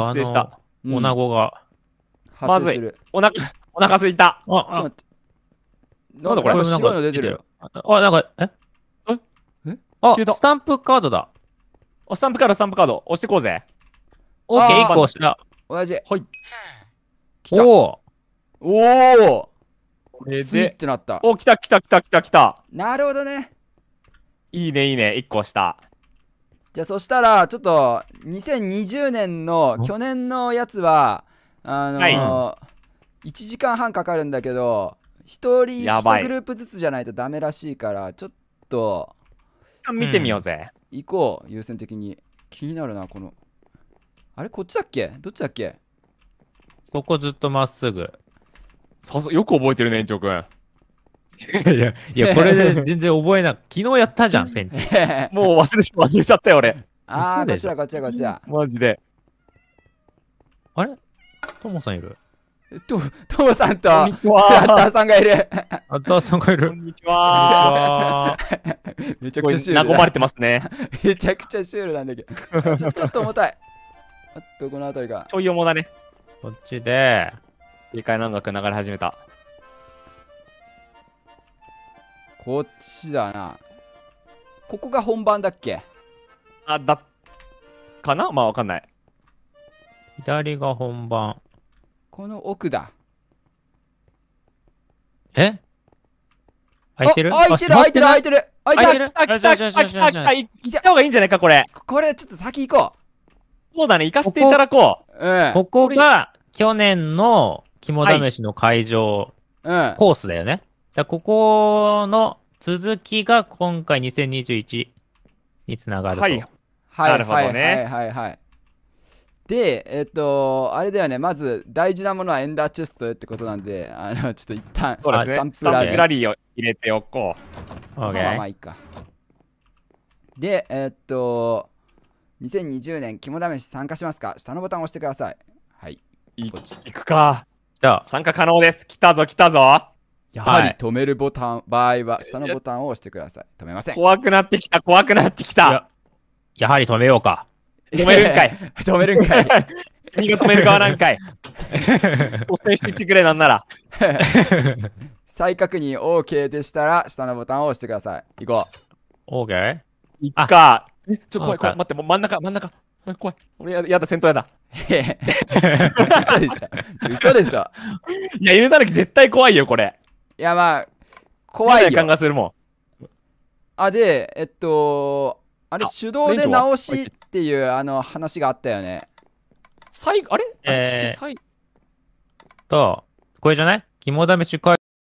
発生した。おなごが。まずい。おな、お腹すいた。あ、あ、なんだこれ白いの出てる。あ、なんか、ええあ、スタンプカードだ。スタンプカード、スタンプカード。押してこうぜ。オッケー、一個押した。同じ。はい。おおおおついってなった。お、来た来た来た来た来た。なるほどね。いいね、いいね。一個押した。じゃあそしたら、ちょっと、2020年の去年のやつは、あのーはい、1時間半かかるんだけど、1人1グループずつじゃないとダメらしいから、ちょっと、見てみようぜ。行こう、優先的に。気になるな、この。あれこっちだっけどっちだっけそこずっとまっすぐ。さすよく覚えてるね、園長くん。いや、いやこれで全然覚えなく、昨日やったじゃん、ペ ンティ。もう忘れ忘れちゃったよ、俺。ああ、こちらこっちらこっちら。マジで。あれともさんいると、ともさんと、アッターさんがいる。アッターさんがいる。こんにちは。めちゃくちゃシュール。れてますね。めちゃくちゃシュールなんだけど。ちょちょっと重たい。あと、この辺りが。ちょい重だね。こっちで、正解の音楽流れ始めた。こっちだな。ここが本番だっけあ、だ、かなまあわかんない。左が本番。この奥だ。え開いてる開いてる開いてる開いてる開いてる開いてる開いてる開いてる開いてる開いいんじゃないかこれ。これちょっと先行こう。そうだね、行かせていただこう。ここが去年の肝試しの会場、コースだよね。だここの続きが今回2021につながると。はい。はい、なるほどね。はいはい、はい、で、えっと、あれだよね、まず大事なものはエンダーチェストってことなんで、あの、ちょっと一旦、そうですね、スタンプラリーを入れておこう。まあまあいいか。で、えっと、2020年肝試し参加しますか下のボタンを押してください。はい。いいくか。じゃあ、参加可能です。来たぞ、来たぞ。やはり止めるボタン、場合は下のボタンを押してください。止めません。怖くなってきた、怖くなってきた。やはり止めようか。止めるんかい。止めるんかい。何が止める側なんかい。お伝えしていってくれ、なんなら。再確認 OK でしたら、下のボタンを押してください。行こう。OK? いっか。え、ちょっと怖い、怖い。待って、もう真ん中、真ん中。怖い。俺や、やだ、戦闘やだ。嘘でしょ。嘘でしょ。いや、犬だらけ絶対怖いよ、これ。いやまあ怖いよ感がするもんあでえっとあれ手動で直しっていうあの話があったよね最後あれえー、最とこれじゃない肝試し回